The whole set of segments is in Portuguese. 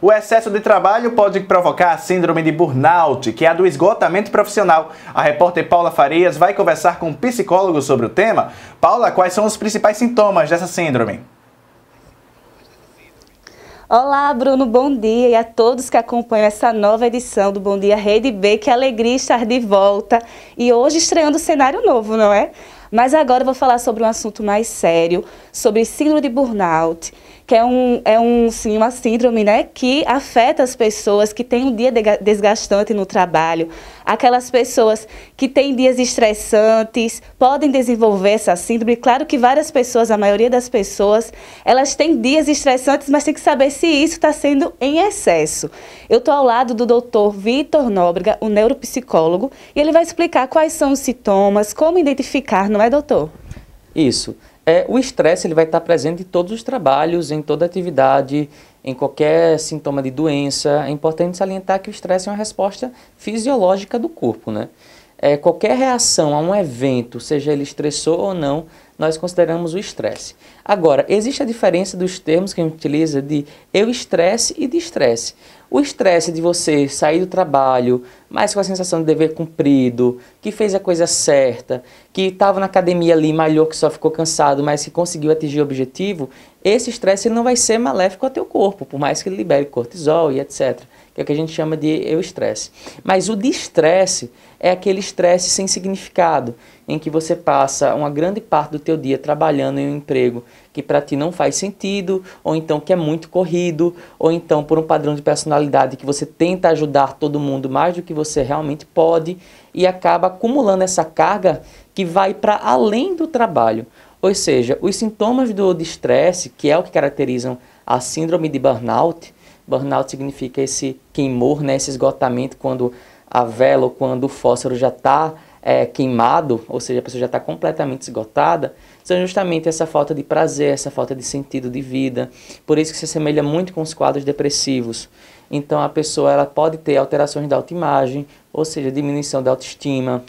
O excesso de trabalho pode provocar a síndrome de burnout, que é a do esgotamento profissional. A repórter Paula Farias vai conversar com um psicólogo sobre o tema. Paula, quais são os principais sintomas dessa síndrome? Olá, Bruno, bom dia e a todos que acompanham essa nova edição do Bom Dia Rede B. Que alegria estar de volta e hoje estreando um cenário novo, não é? Mas agora eu vou falar sobre um assunto mais sério, sobre síndrome de burnout, que é, um, é um, sim, uma síndrome né, que afeta as pessoas que têm um dia desgastante no trabalho, aquelas pessoas que têm dias estressantes, podem desenvolver essa síndrome. Claro que várias pessoas, a maioria das pessoas, elas têm dias estressantes, mas tem que saber se isso está sendo em excesso. Eu estou ao lado do doutor Vitor Nóbrega, o neuropsicólogo, e ele vai explicar quais são os sintomas, como identificar no não é, doutor? Isso. É, o estresse ele vai estar presente em todos os trabalhos, em toda atividade, em qualquer sintoma de doença. É importante salientar que o estresse é uma resposta fisiológica do corpo, né? É, qualquer reação a um evento, seja ele estressor ou não, nós consideramos o estresse. Agora, existe a diferença dos termos que a gente utiliza de eu estresse e de estresse. O estresse de você sair do trabalho, mas com a sensação de dever cumprido, que fez a coisa certa, que estava na academia ali, malhou, que só ficou cansado, mas que conseguiu atingir o objetivo, esse estresse não vai ser maléfico ao teu corpo, por mais que ele libere cortisol e etc que é o que a gente chama de eu estresse. Mas o de estresse é aquele estresse sem significado, em que você passa uma grande parte do teu dia trabalhando em um emprego que para ti não faz sentido, ou então que é muito corrido, ou então por um padrão de personalidade que você tenta ajudar todo mundo mais do que você realmente pode e acaba acumulando essa carga que vai para além do trabalho. Ou seja, os sintomas do estresse, que é o que caracterizam a síndrome de burnout, burnout significa esse queimor, né, esse esgotamento quando a vela ou quando o fósforo já está é, queimado, ou seja, a pessoa já está completamente esgotada, são justamente essa falta de prazer, essa falta de sentido de vida. Por isso que se assemelha muito com os quadros depressivos. Então a pessoa ela pode ter alterações da autoimagem, ou seja, diminuição da autoestima,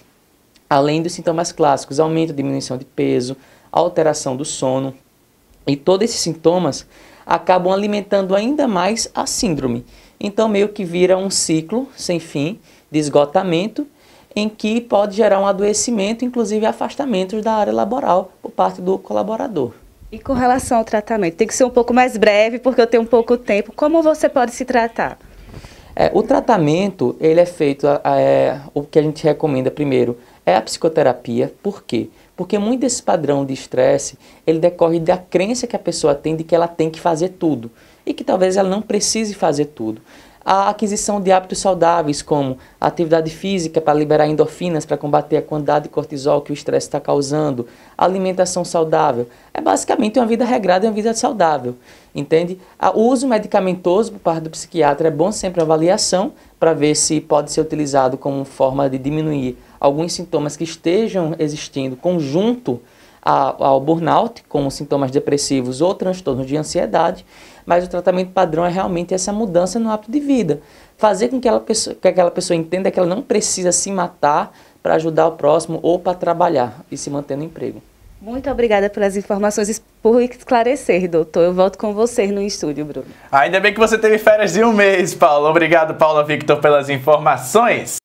além dos sintomas clássicos, aumento, diminuição de peso, alteração do sono. E todos esses sintomas acabam alimentando ainda mais a síndrome. Então meio que vira um ciclo sem fim de esgotamento em que pode gerar um adoecimento, inclusive afastamentos da área laboral por parte do colaborador. E com relação ao tratamento, tem que ser um pouco mais breve porque eu tenho um pouco tempo. Como você pode se tratar? É, o tratamento ele é feito, é, o que a gente recomenda primeiro é a psicoterapia. Por quê? Porque muito desse padrão de estresse ele decorre da crença que a pessoa tem de que ela tem que fazer tudo e que talvez ela não precise fazer tudo a aquisição de hábitos saudáveis, como atividade física para liberar endorfinas, para combater a quantidade de cortisol que o estresse está causando, alimentação saudável. É basicamente uma vida regrada e uma vida saudável, entende? O uso medicamentoso por parte do psiquiatra é bom sempre a avaliação para ver se pode ser utilizado como forma de diminuir alguns sintomas que estejam existindo conjunto ao burnout, como sintomas depressivos ou transtornos de ansiedade, mas o tratamento padrão é realmente essa mudança no hábito de vida. Fazer com que, ela, que aquela pessoa entenda que ela não precisa se matar para ajudar o próximo ou para trabalhar e se manter no emprego. Muito obrigada pelas informações e por esclarecer, doutor. Eu volto com você no estúdio, Bruno. Ainda bem que você teve férias de um mês, Paulo. Obrigado, Paula Victor, pelas informações.